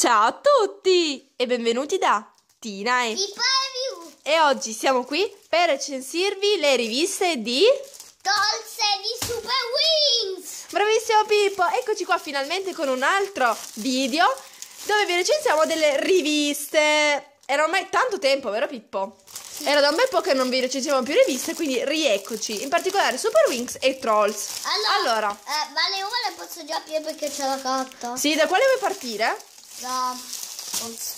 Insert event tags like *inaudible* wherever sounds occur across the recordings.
Ciao a tutti e benvenuti da Tina e Review. E oggi siamo qui per recensirvi le riviste di Dolce di Super Wings. Bravissimo Pippo, eccoci qua finalmente con un altro video dove vi recensiamo delle riviste. Era ormai tanto tempo, vero Pippo? Era da un bel po' che non vi recensivamo più riviste, quindi rieccoci. In particolare Super Wings e Trolls. Allora, allora. Eh, ma le uva le posso già aprire perché c'è la carta. Sì, da quale vuoi partire? da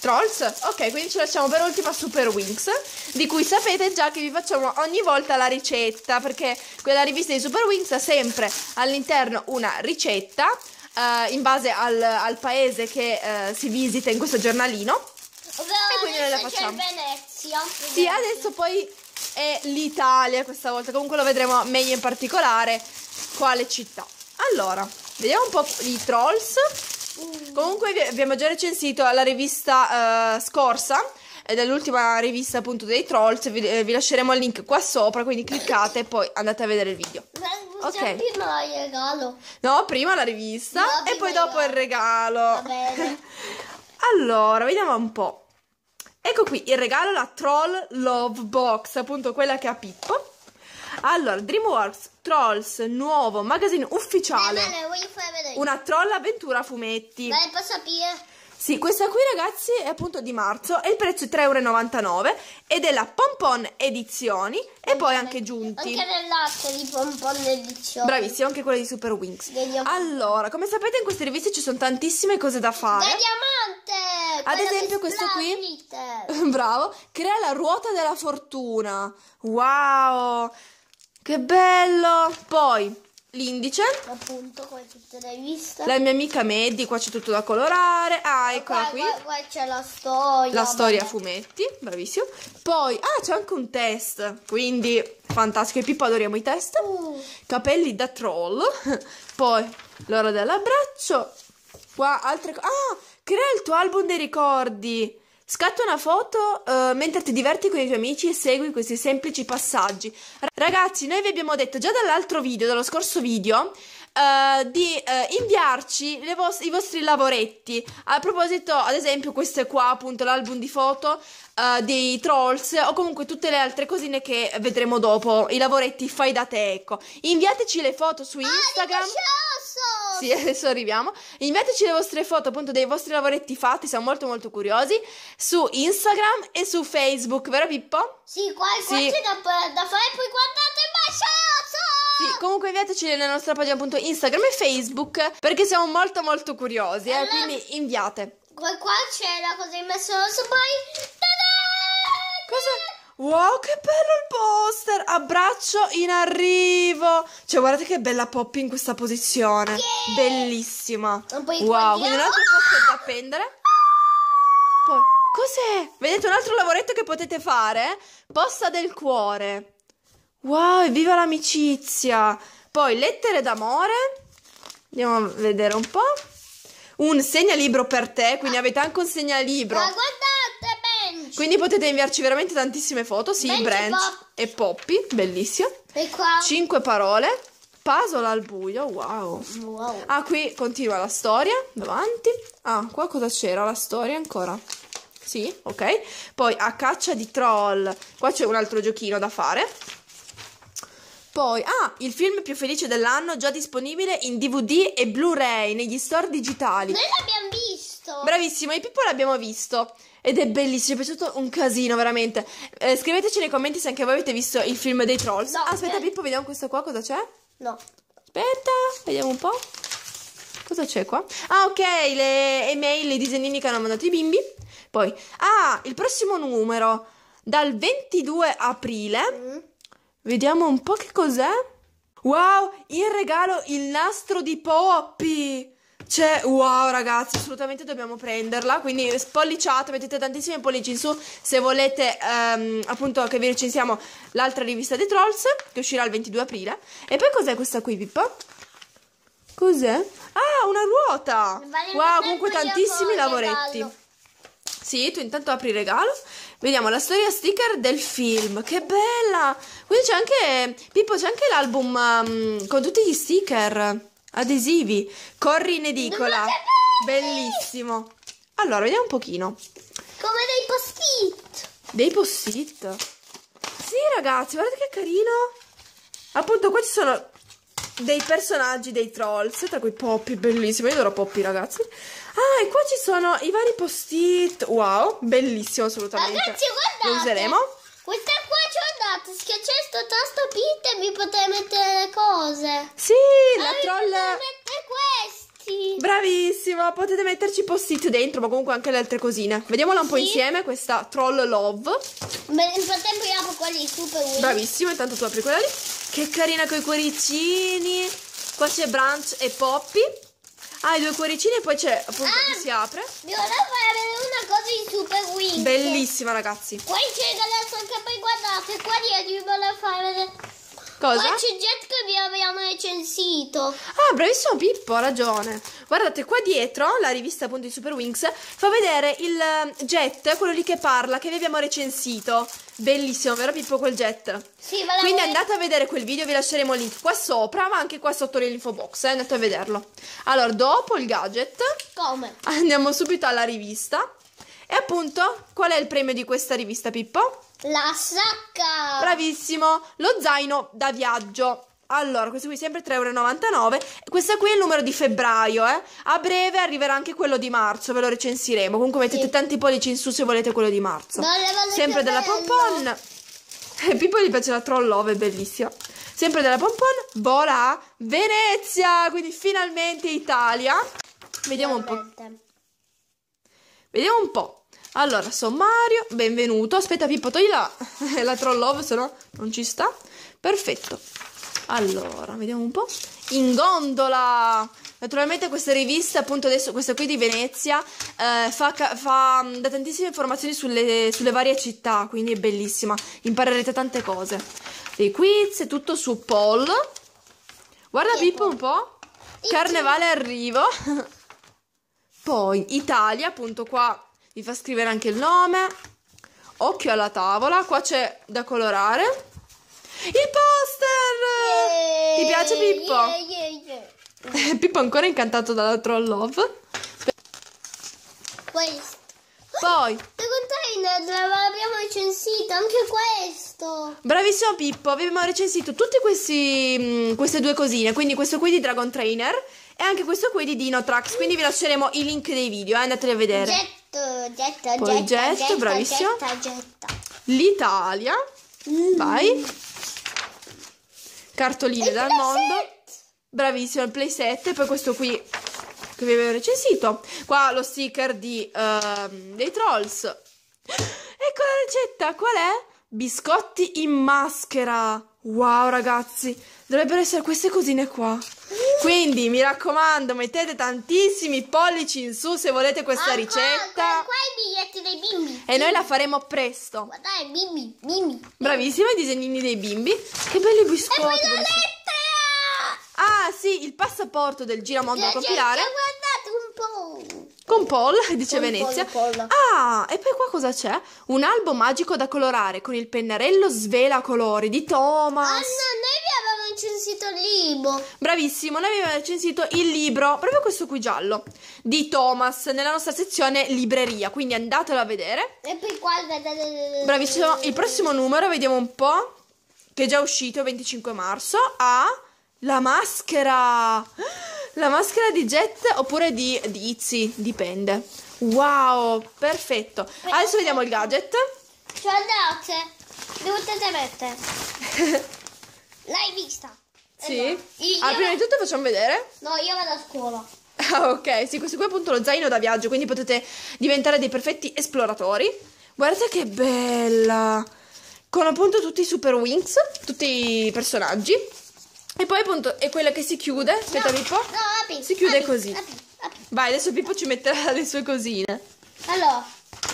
Trolls. Ok, quindi ci lasciamo per ultima Super Wings, di cui sapete già che vi facciamo ogni volta la ricetta, perché quella rivista di Super Wings ha sempre all'interno una ricetta eh, in base al, al paese che eh, si visita in questo giornalino. Ovvero e quindi noi la facciamo. Venezia. Sì, adesso poi è l'Italia questa volta, comunque lo vedremo meglio in particolare quale città. Allora, vediamo un po' i trolls. Comunque vi abbiamo già recensito la rivista uh, scorsa ed è l'ultima rivista appunto dei trolls, vi, eh, vi, lasceremo il link qua sopra, quindi cliccate e poi andate a vedere il video. Ma ok. prima il regalo. No, prima la rivista no, e poi dopo il regalo. Va bene. *laughs* allora, vediamo un po'. Ecco qui il regalo, la Troll Love Box, appunto quella che ha Pippo. Allora, DreamWorks Trolls, nuovo magazine ufficiale. Beh, bene, voglio fare vedere. Una troll avventura a fumetti. Dai, posso aprire? Sì, questa qui ragazzi è appunto di marzo e il prezzo è 3,99 euro ed è la Pompon Edizioni e anche poi anche Giunti. Anche del latte di Pompon Edizioni. Bravissima, anche quella di Super Wings. Vediamo. Allora, come sapete in queste riviste ci sono tantissime cose da fare. Da diamante! Ad esempio questo qui. *laughs* Bravo, crea la ruota della fortuna. Wow! Che bello! Poi l'indice. Appunto, come tutte le vista. La mia amica Meddi, qua c'è tutto da colorare. Ah, eccola qua, qui. Qua, qua c'è la storia. La storia a fumetti, bravissimo. Poi, ah, c'è anche un test, quindi fantastico. E Pippo adoriamo i test. Uh. Capelli da troll. *laughs* Poi, l'ora dell'abbraccio. Qua altre cose. Ah, crea il tuo album dei ricordi. Scatta una foto uh, mentre ti diverti con i tuoi amici e segui questi semplici passaggi. Ragazzi, noi vi abbiamo detto già dall'altro video, dallo scorso video, uh, di uh, inviarci vos- i vostri lavoretti. A proposito, ad esempio, questo è qua appunto l'album di foto dei trolls o comunque tutte le altre cosine che vedremo dopo, i lavoretti fai da te, ecco. Inviateci le foto su ah, Instagram. Sì, *laughs* adesso arriviamo. Inviateci le vostre foto appunto dei vostri lavoretti fatti, siamo molto molto curiosi, su Instagram e su Facebook, vero Pippo? Sì, qua, qua sì. c'è da, da fare, poi guardate, ma sì, comunque inviateci nella nostra pagina appunto Instagram e Facebook perché siamo molto molto curiosi, eh, allora, quindi inviate. Qua, qua c'è la cosa in messo rosso, poi... Ta-da! Cosa? Wow, che bello il poster! Abbraccio in arrivo! Cioè, guardate che bella Poppy in questa posizione. Yeah! Bellissima. wow, quindi un altro poster da appendere. Poi, cos'è? Vedete un altro lavoretto che potete fare? Posta del cuore. Wow, evviva l'amicizia! Poi, lettere d'amore. Andiamo a vedere un po'. Un segnalibro per te, quindi avete anche un segnalibro. Ma guarda! Quindi potete inviarci veramente tantissime foto. Sì, Brands e Poppy, bellissima. E qua. Cinque parole. Puzzle al buio, wow. wow. Ah, qui continua la storia, davanti. Ah, qua cosa c'era? La storia ancora. Sì, ok. Poi a caccia di troll. Qua c'è un altro giochino da fare. Poi, ah, il film più felice dell'anno già disponibile in DVD e Blu-ray negli store digitali. Noi l'abbiamo visto. Bravissimo, i Pippo l'abbiamo visto. Ed è bellissimo, è piaciuto un casino, veramente. Eh, scriveteci nei commenti se anche voi avete visto il film dei Trolls. No, Aspetta, Pippo, vediamo questo qua, cosa c'è? No. Aspetta, vediamo un po'. Cosa c'è qua? Ah, ok, le email, i disegnini che hanno mandato i bimbi. Poi, ah, il prossimo numero, dal 22 aprile. Mm. Vediamo un po' che cos'è. Wow, il regalo il nastro di Poppy! pollice. Wow, ragazzi, assolutamente dobbiamo prenderla. Quindi spolliciate, mettete tantissimi pollici in su se volete ehm, appunto che vi recensiamo l'altra rivista dei Trolls che uscirà il 22 aprile. E poi cos'è questa qui, Pippa? Cos'è? Ah, una ruota! Vale wow, comunque tantissimi lavoretti. Regalo. Sì, tu intanto apri il regalo. Vediamo la storia sticker del film. Che bella! Quindi c'è anche. Pippo, c'è anche l'album um, con tutti gli sticker. Adesivi. Corri in edicola. Bellissimo. Allora, vediamo un pochino. Come dei post-it. Dei post-it? Sì, ragazzi, guardate che carino. Appunto, qua ci sono dei personaggi, dei trolls, tra cui Poppy, bellissimo. Io adoro Poppy, ragazzi. Ah, e qua ci sono i vari post-it. Wow, bellissimo, assolutamente. Ah, ragazzi, guardate. Lo useremo. Questa qua ci ho dato, schiacciare questo tasto pizza potrei mettere le cose. Sì, ah, la troll... mettere questi. Bravissimo, potete metterci post-it dentro, ma comunque anche le altre cosine. Vediamola un sì. po' insieme, questa troll love. Beh, nel frattempo io apro quelli super uno. Bravissimo, intanto tu apri quella lì. Che carina con i cuoricini. Qua c'è Branch e Poppy. Ah, i due cuoricini e poi c'è appunto ah, si apre. Vi volevo fare una cosa in Super Wings. Bellissima, ragazzi. Poi c'è adesso anche poi guardate, qua dietro vi volevo fare Cosa? Qua c'è Jet che vi abbiamo recensito. Ah, bravissimo Pippo, ha ragione. Guardate, qua dietro, la rivista appunto di Super Wings, fa vedere il eh, Jet, quello lì che parla, che vi abbiamo recensito. Bellissimo, vero Pippo quel Jet? Sì, ma Quindi andate a vedere quel video, vi lasceremo il link qua sopra, ma anche qua sotto nell'info box, eh? andate a vederlo. Allora, dopo il gadget... Come? Andiamo subito alla rivista e appunto, qual è il premio di questa rivista, Pippo? La sacca! Bravissimo! Lo zaino da viaggio. Allora, questo qui è sempre 3,99 euro. Questa qui è il numero di febbraio, eh. A breve arriverà anche quello di marzo, ve lo recensiremo. Comunque mettete sì. tanti pollici in su se volete quello di marzo. Vale, sempre della bello. pompon. *laughs* Eh, Pippo gli piace la troll love, è bellissima. Sempre della pompon, vola Venezia! Quindi finalmente Italia. Vediamo un po'. Vediamo un po'. Allora, sommario, benvenuto. Aspetta Pippo, togli la, *laughs* la troll love, se no non ci sta. Perfetto. Allora, vediamo un po'. In gondola! Naturalmente questa rivista, appunto adesso questa qui di Venezia, eh, fa, fa, mm, dà tantissime informazioni sulle, sulle, varie città, quindi è bellissima, imparerete tante cose. Dei quiz, è tutto su Paul. Guarda Pippo un po', carnevale arrivo. *laughs* Poi Italia, appunto qua vi fa scrivere anche il nome. Occhio alla tavola, qua c'è da colorare. Il poster! Yeah, Ti piace Pippo? Yeah, yeah, *laughs* Pippo è ancora incantato dalla Troll Love. Questo. Poi. Secondo te l'abbiamo recensito anche questo. Bravissimo Pippo, avevamo recensito tutte mm, queste due cosine. Quindi questo qui di Dragon Trainer e anche questo qui di Dino Trax, quindi vi lasceremo i link dei video, eh, andateli a vedere. Getto, getto, Poi getto, gesto, getto, bravissimo. L'Italia. Mm. Vai. Cartoline il dal mondo. Bravissimo, il playset. Poi questo qui che vi avevo recensito. Qua lo sticker di, uh, dei trolls. Ecco la ricetta, qual è? Biscotti in maschera. Wow, ragazzi. Dovrebbero essere queste cosine qua. Quindi mi raccomando, mettete tantissimi pollici in su se volete questa ancora, ricetta. qua i biglietti dei bimbi. E noi la faremo presto. Guardate, bimbi, bimbi. Bravissima i disegnini dei bimbi. Che belli biscotti. E poi la lettera! Ah, sì, il passaporto del giramondo da compilare. Guardate un po'. Con Paul, dice con Venezia. Paul, ah, e poi qua cosa c'è? Un albo magico da colorare con il pennarello svela colori di Thomas. Ah, no, noi aveva censito il libro. Bravissimo, noi avevamo censito il libro, proprio questo qui giallo, di Thomas, nella nostra sezione libreria, quindi andatelo a vedere. E poi qua... Bravissimo, il prossimo numero, vediamo un po', che è già uscito, 25 marzo, ha la maschera... La maschera di Jet oppure di, di Itzy, dipende. Wow, perfetto. Adesso vediamo il gadget. Ciao, grazie. Devo te mettere. *laughs* L'hai vista? Sì. Eh no. io... Allora, ah, prima di tutto facciamo vedere. No, io vado a scuola. *laughs* Ah, ok. Sì, questo qui è appunto lo zaino da viaggio, quindi potete diventare dei perfetti esploratori. Guardate che bella! Con appunto tutti i super wings, tutti i personaggi. E poi appunto è quella che si chiude. Aspetta, no, Pippo. No, apri, si chiude apri, così. Apri, apri. Vai, adesso Pippo ci metterà *laughs* le sue cosine. Allora,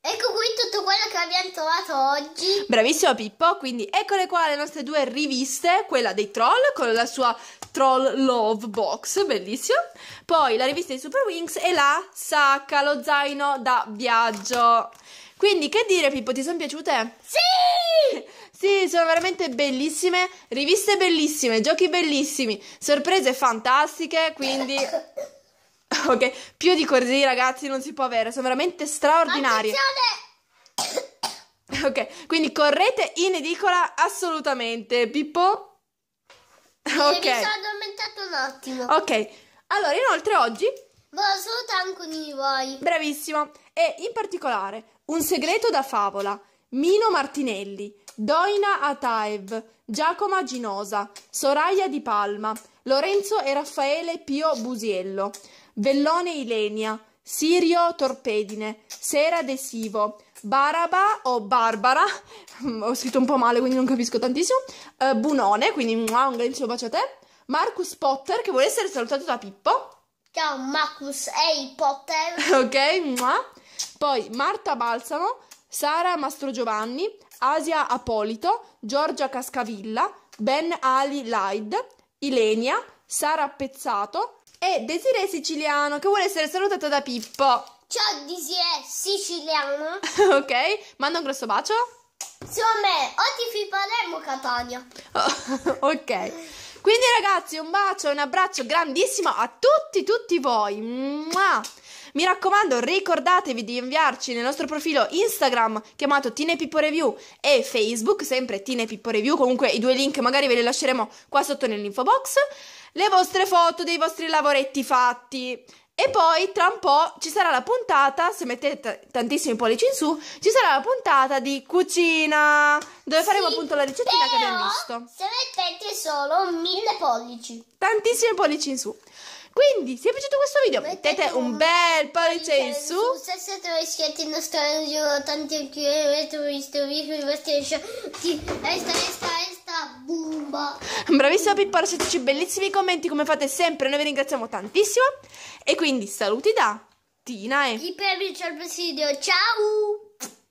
Ecco qui tutto quello che abbiamo trovato oggi. Bravissimo Pippo, quindi eccole qua le nostre due riviste, quella dei troll con la sua troll love box, bellissimo. Poi la rivista di Super Wings e la sacca, lo zaino da viaggio. Quindi che dire Pippo, ti sono piaciute? Sì! *laughs* Sì, sono veramente bellissime, riviste bellissime, giochi bellissimi, sorprese fantastiche, quindi... *laughs* *laughs* Ok, più di così ragazzi non si può avere, sono veramente straordinarie. Attenzione! Ok, quindi correte in edicola assolutamente. Pippo? Ok. Mi sono addormentato un attimo. Ok, allora inoltre oggi... Volevo salutare alcuni di voi. Bravissimo. E in particolare, un segreto da favola. Mino Martinelli, Doina Ataev, Giacoma Ginosa, Soraya Di Palma, Lorenzo e Raffaele Pio Busiello, Vellone Ilenia, Sirio Torpedine, Sera Desivo, Baraba o Barbara, *laughs* ho scritto un po' male quindi non capisco tantissimo, uh, Bunone, quindi mua, un grandissimo bacio a te, Marcus Potter che vuole essere salutato da Pippo. Ciao Marcus, ehi Potter. *laughs* ok, mua. poi Marta Balsamo, Sara Mastro Giovanni, Asia Apolito, Giorgia Cascavilla, Ben Ali Laid, Ilenia, Sara Pezzato e Desiree Siciliano che vuole essere salutata da Pippo. Ciao Desiree Siciliano. *laughs* ok, manda un grosso bacio. Su a me, o ti fi Palermo Catania. *laughs* ok. Quindi ragazzi, un bacio e un abbraccio grandissimo a tutti, tutti voi. Mua! Mi raccomando, ricordatevi di inviarci nel nostro profilo Instagram chiamato Tine Pippo Review e Facebook, sempre Tine Pippo Review. Comunque i due link magari ve li lasceremo qua sotto nell'info box. Le vostre foto dei vostri lavoretti fatti. E poi tra un po' ci sarà la puntata, se mettete tantissimi pollici in su, ci sarà la puntata di cucina, dove sì, faremo appunto la ricettina che abbiamo visto. se mettete solo mille pollici. Tantissimi pollici in su. Quindi, se vi è piaciuto questo video, mettete, mettete un, un, bel pollice in su. Se siete in nostro tanti anche questo video, il vostro show, questa bomba. Bravissima Pippa, lasciateci bellissimi commenti come fate sempre, noi vi ringraziamo tantissimo. E quindi saluti da Tina e... Chi per il video, ciao!